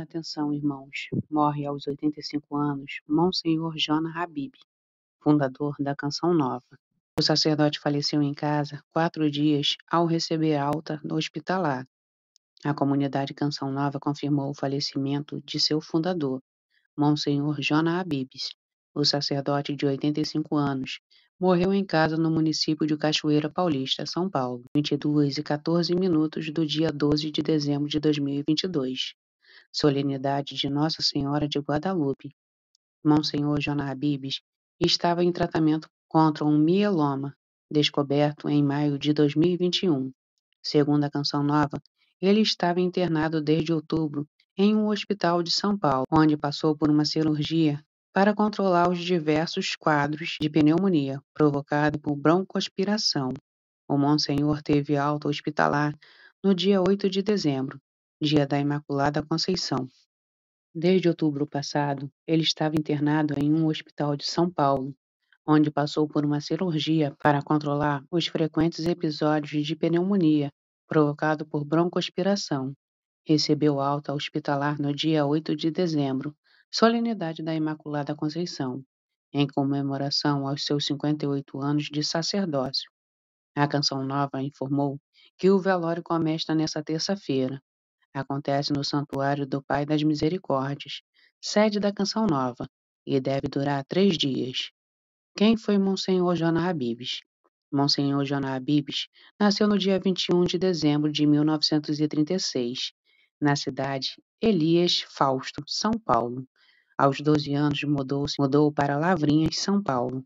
Atenção, irmãos. Morre aos 85 anos Monsenhor Jona Habib, fundador da Canção Nova. O sacerdote faleceu em casa quatro dias ao receber alta no hospitalar. A comunidade Canção Nova confirmou o falecimento de seu fundador, Monsenhor Jona Habibes. O sacerdote de 85 anos morreu em casa no município de Cachoeira Paulista, São Paulo, 22 e 14 minutos do dia 12 de dezembro de 2022 solenidade de Nossa Senhora de Guadalupe. Monsenhor Jonah Bibes estava em tratamento contra um mieloma, descoberto em maio de 2021. Segundo a Canção Nova, ele estava internado desde outubro em um hospital de São Paulo, onde passou por uma cirurgia para controlar os diversos quadros de pneumonia provocada por broncoaspiração. O Monsenhor teve alta hospitalar no dia 8 de dezembro dia da Imaculada Conceição. Desde outubro passado, ele estava internado em um hospital de São Paulo, onde passou por uma cirurgia para controlar os frequentes episódios de pneumonia provocado por broncoaspiração. Recebeu alta hospitalar no dia 8 de dezembro, solenidade da Imaculada Conceição, em comemoração aos seus 58 anos de sacerdócio. A Canção Nova informou que o velório começa nesta terça-feira, Acontece no Santuário do Pai das Misericórdias, sede da Canção Nova, e deve durar três dias. Quem foi Monsenhor Jona Habibes? Monsenhor Jona Habibes nasceu no dia 21 de dezembro de 1936, na cidade Elias Fausto, São Paulo. Aos 12 anos mudou-se mudou para Lavrinhas, São Paulo,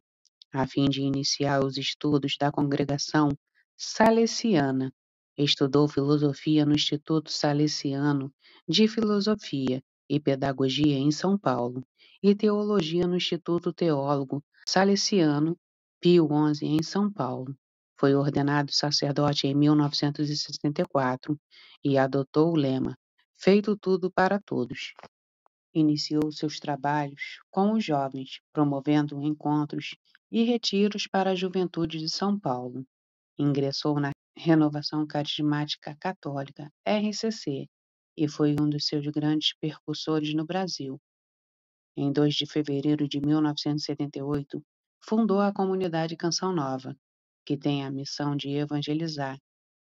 a fim de iniciar os estudos da congregação salesiana, Estudou filosofia no Instituto Salesiano de Filosofia e Pedagogia em São Paulo e teologia no Instituto Teólogo Salesiano Pio XI em São Paulo. Foi ordenado sacerdote em 1964 e adotou o lema Feito tudo para todos. Iniciou seus trabalhos com os jovens, promovendo encontros e retiros para a juventude de São Paulo. Ingressou na Renovação Carismática Católica, RCC, e foi um dos seus grandes percursores no Brasil. Em 2 de fevereiro de 1978, fundou a comunidade Canção Nova, que tem a missão de evangelizar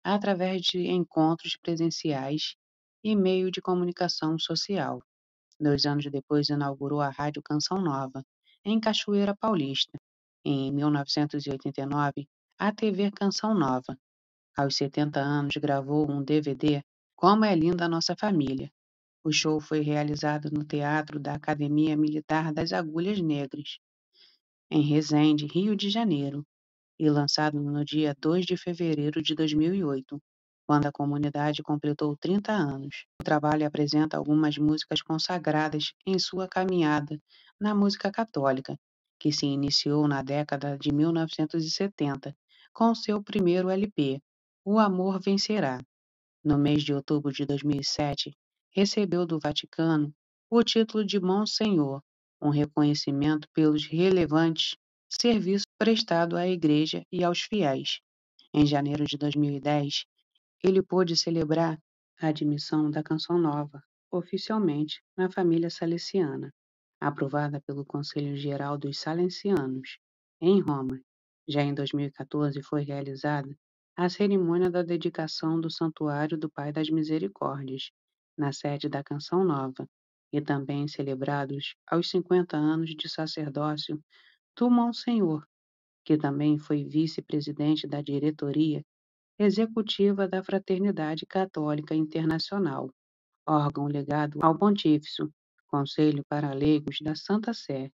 através de encontros presenciais e meio de comunicação social. Dois anos depois, inaugurou a Rádio Canção Nova, em Cachoeira Paulista. Em 1989, a TV Canção Nova, aos 70 anos, gravou um DVD Como é Linda a Nossa Família. O show foi realizado no Teatro da Academia Militar das Agulhas Negras, em Resende, Rio de Janeiro, e lançado no dia 2 de fevereiro de 2008, quando a comunidade completou 30 anos. O trabalho apresenta algumas músicas consagradas em sua caminhada na música católica, que se iniciou na década de 1970 com seu primeiro LP, o Amor Vencerá. No mês de outubro de 2007, recebeu do Vaticano o título de Monsenhor, um reconhecimento pelos relevantes serviços prestados à Igreja e aos fiéis. Em janeiro de 2010, ele pôde celebrar a admissão da Canção Nova, oficialmente, na família salesiana, aprovada pelo Conselho Geral dos Salesianos, em Roma. Já em 2014 foi realizada a cerimônia da dedicação do Santuário do Pai das Misericórdias, na sede da Canção Nova, e também celebrados aos 50 anos de sacerdócio do Monsenhor, que também foi vice-presidente da diretoria executiva da Fraternidade Católica Internacional, órgão legado ao Pontífice Conselho para Leigos da Santa Sé,